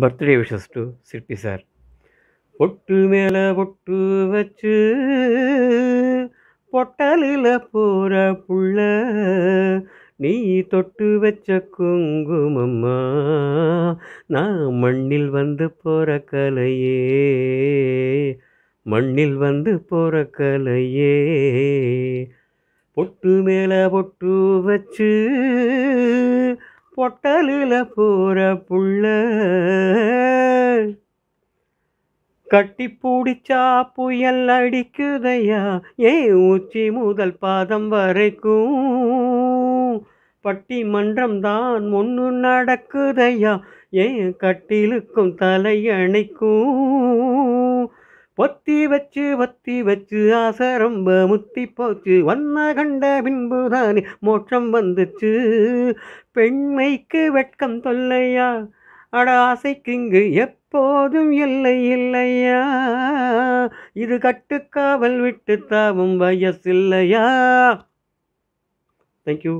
birthday wishes to Sirpi sir பொட்டு மேலே பொட்டு வச்சு பொட்டலில் போகிற புள்ள நீ தொட்டு வச்ச குங்குமம்மா நான் மண்ணில் வந்து போகிற கலையே மண்ணில் வந்து போகிற கலையே பொட்டு மேலே பொட்டு வச்சு பொட்டலில் போகிற புள்ள கட்டி பூடிச்சா புயல் அடிக்குதையா ஏ ஊச்சி முதல் பாதம் வரைக்கும் பட்டி மன்றம் தான் ஒன்று நடக்குதையா ஏன் கட்டிலுக்கும் தலை அணைக்கும் ஒத்தி வச்சு ஒத்தி வச்சு ஆசை ரொம்ப முத்தி போச்சு வண்ண கண்ட பின்புதானே மோட்சம் வந்துச்சு பெண்மைக்கு வெட்கம் தொல்லையா அட ஆசைக்கு இங்கு எப்போதும் இல்லை இல்லையா இது கட்டுக்காவல் விட்டு தாவும் வயசில்லையா தேங்க்யூ